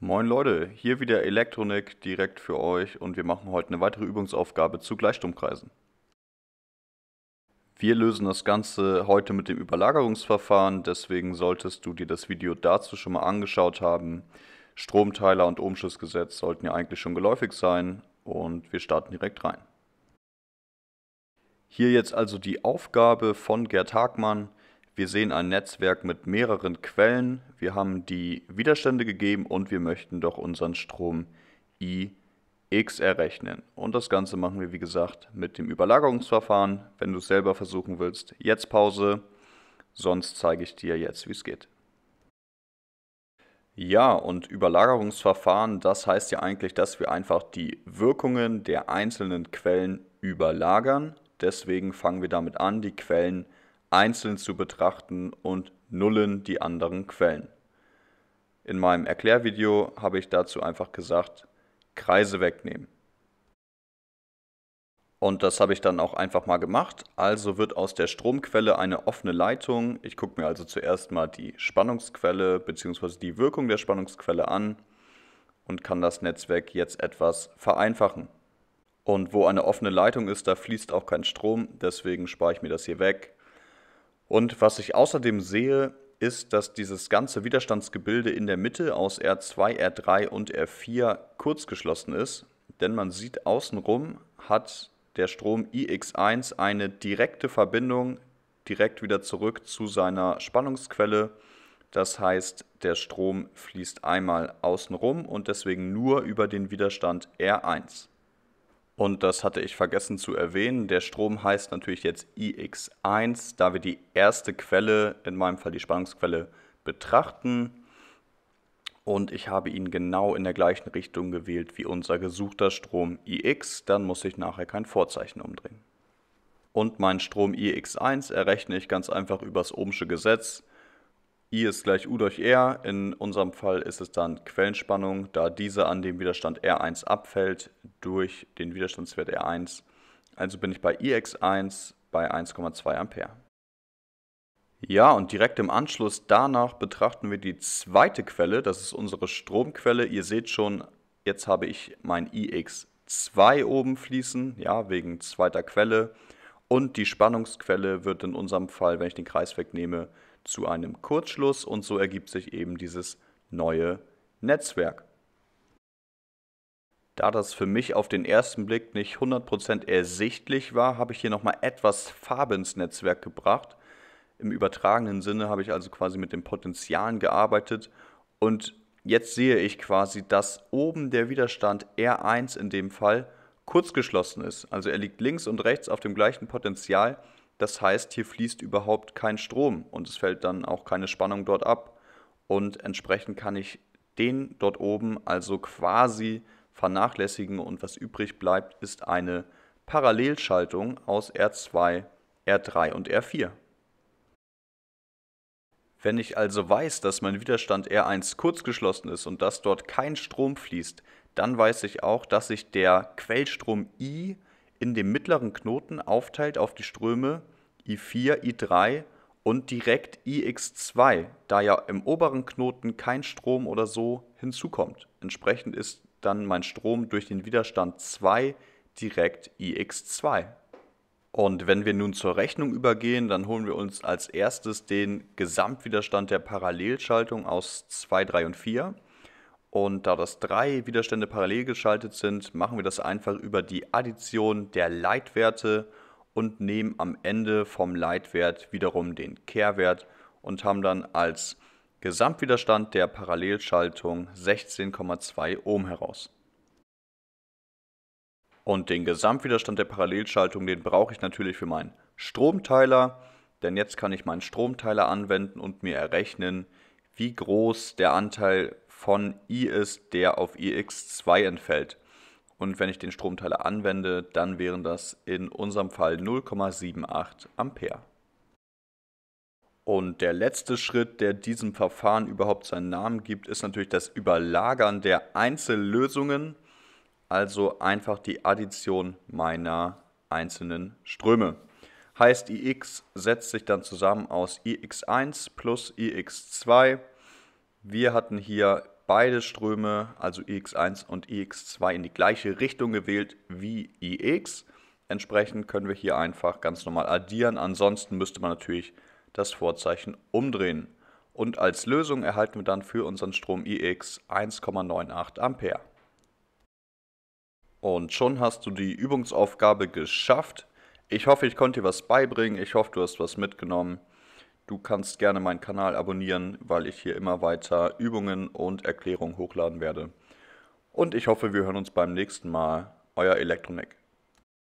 Moin Leute, hier wieder Elektronik direkt für euch und wir machen heute eine weitere Übungsaufgabe zu Gleichstromkreisen. Wir lösen das Ganze heute mit dem Überlagerungsverfahren, deswegen solltest du dir das Video dazu schon mal angeschaut haben. Stromteiler und Umschussgesetz sollten ja eigentlich schon geläufig sein und wir starten direkt rein. Hier jetzt also die Aufgabe von Gerd Hagmann. Wir sehen ein Netzwerk mit mehreren Quellen. Wir haben die Widerstände gegeben und wir möchten doch unseren Strom I x errechnen. Und das Ganze machen wir, wie gesagt, mit dem Überlagerungsverfahren. Wenn du es selber versuchen willst, jetzt Pause, sonst zeige ich dir jetzt, wie es geht. Ja, und Überlagerungsverfahren, das heißt ja eigentlich, dass wir einfach die Wirkungen der einzelnen Quellen überlagern. Deswegen fangen wir damit an, die Quellen einzeln zu betrachten und nullen die anderen Quellen. In meinem Erklärvideo habe ich dazu einfach gesagt, Kreise wegnehmen. Und das habe ich dann auch einfach mal gemacht. Also wird aus der Stromquelle eine offene Leitung. Ich gucke mir also zuerst mal die Spannungsquelle bzw. die Wirkung der Spannungsquelle an und kann das Netzwerk jetzt etwas vereinfachen. Und wo eine offene Leitung ist, da fließt auch kein Strom, deswegen spare ich mir das hier weg und was ich außerdem sehe, ist, dass dieses ganze Widerstandsgebilde in der Mitte aus R2, R3 und R4 kurzgeschlossen ist, denn man sieht außenrum hat der Strom IX1 eine direkte Verbindung direkt wieder zurück zu seiner Spannungsquelle. Das heißt, der Strom fließt einmal außenrum und deswegen nur über den Widerstand R1. Und das hatte ich vergessen zu erwähnen. Der Strom heißt natürlich jetzt IX1, da wir die erste Quelle, in meinem Fall die Spannungsquelle, betrachten. Und ich habe ihn genau in der gleichen Richtung gewählt wie unser gesuchter Strom IX. Dann muss ich nachher kein Vorzeichen umdrehen. Und meinen Strom IX1 errechne ich ganz einfach übers Ohmsche Gesetz. I ist gleich U durch R. In unserem Fall ist es dann Quellenspannung, da diese an dem Widerstand R1 abfällt durch den Widerstandswert R1. Also bin ich bei IX1 bei 1,2 Ampere. Ja, und direkt im Anschluss danach betrachten wir die zweite Quelle, das ist unsere Stromquelle. Ihr seht schon, jetzt habe ich mein IX2 oben fließen, ja, wegen zweiter Quelle. Und die Spannungsquelle wird in unserem Fall, wenn ich den Kreis wegnehme, zu einem Kurzschluss und so ergibt sich eben dieses neue Netzwerk. Da das für mich auf den ersten Blick nicht 100% ersichtlich war, habe ich hier nochmal etwas Farbe ins Netzwerk gebracht. Im übertragenen Sinne habe ich also quasi mit den Potenzialen gearbeitet und jetzt sehe ich quasi, dass oben der Widerstand R1 in dem Fall kurzgeschlossen ist. Also er liegt links und rechts auf dem gleichen Potenzial das heißt, hier fließt überhaupt kein Strom und es fällt dann auch keine Spannung dort ab. Und entsprechend kann ich den dort oben also quasi vernachlässigen und was übrig bleibt, ist eine Parallelschaltung aus R2, R3 und R4. Wenn ich also weiß, dass mein Widerstand R1 kurzgeschlossen ist und dass dort kein Strom fließt, dann weiß ich auch, dass sich der Quellstrom I in dem mittleren Knoten aufteilt auf die Ströme I4, I3 und direkt IX2, da ja im oberen Knoten kein Strom oder so hinzukommt. Entsprechend ist dann mein Strom durch den Widerstand 2 direkt IX2. Und wenn wir nun zur Rechnung übergehen, dann holen wir uns als erstes den Gesamtwiderstand der Parallelschaltung aus 2, 3 und 4 und da das drei Widerstände parallel geschaltet sind, machen wir das einfach über die Addition der Leitwerte und nehmen am Ende vom Leitwert wiederum den Kehrwert und haben dann als Gesamtwiderstand der Parallelschaltung 16,2 Ohm heraus. Und den Gesamtwiderstand der Parallelschaltung, den brauche ich natürlich für meinen Stromteiler, denn jetzt kann ich meinen Stromteiler anwenden und mir errechnen, wie groß der Anteil von I ist, der auf Ix2 entfällt. Und wenn ich den Stromteiler anwende, dann wären das in unserem Fall 0,78 Ampere. Und der letzte Schritt, der diesem Verfahren überhaupt seinen Namen gibt, ist natürlich das Überlagern der Einzellösungen, also einfach die Addition meiner einzelnen Ströme. Heißt, Ix setzt sich dann zusammen aus Ix1 plus Ix2 wir hatten hier beide Ströme, also EX1 und EX2, in die gleiche Richtung gewählt wie ix. E Entsprechend können wir hier einfach ganz normal addieren. Ansonsten müsste man natürlich das Vorzeichen umdrehen. Und als Lösung erhalten wir dann für unseren Strom ix e 1,98 Ampere. Und schon hast du die Übungsaufgabe geschafft. Ich hoffe, ich konnte dir was beibringen. Ich hoffe, du hast was mitgenommen. Du kannst gerne meinen Kanal abonnieren, weil ich hier immer weiter Übungen und Erklärungen hochladen werde. Und ich hoffe, wir hören uns beim nächsten Mal. Euer Elektronik.